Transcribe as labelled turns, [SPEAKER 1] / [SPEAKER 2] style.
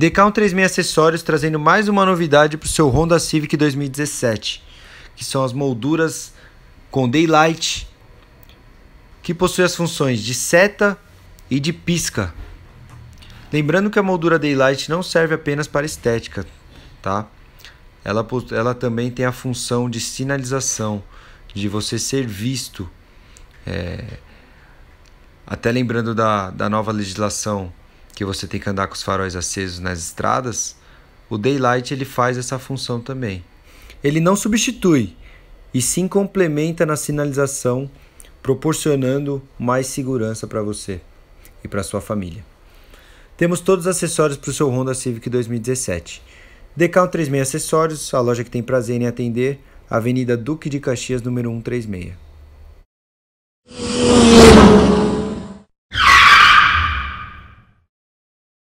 [SPEAKER 1] Decal 36 Acessórios trazendo mais uma novidade para o seu Honda Civic 2017, que são as molduras com daylight, que possui as funções de seta e de pisca. Lembrando que a moldura daylight não serve apenas para estética, tá? Ela, ela também tem a função de sinalização, de você ser visto. É... Até lembrando da, da nova legislação que você tem que andar com os faróis acesos nas estradas, o daylight ele faz essa função também. Ele não substitui, e sim complementa na sinalização, proporcionando mais segurança para você e para sua família. Temos todos os acessórios para o seu Honda Civic 2017. Decal 36 Acessórios, a loja que tem prazer em atender, Avenida Duque de Caxias, número 136.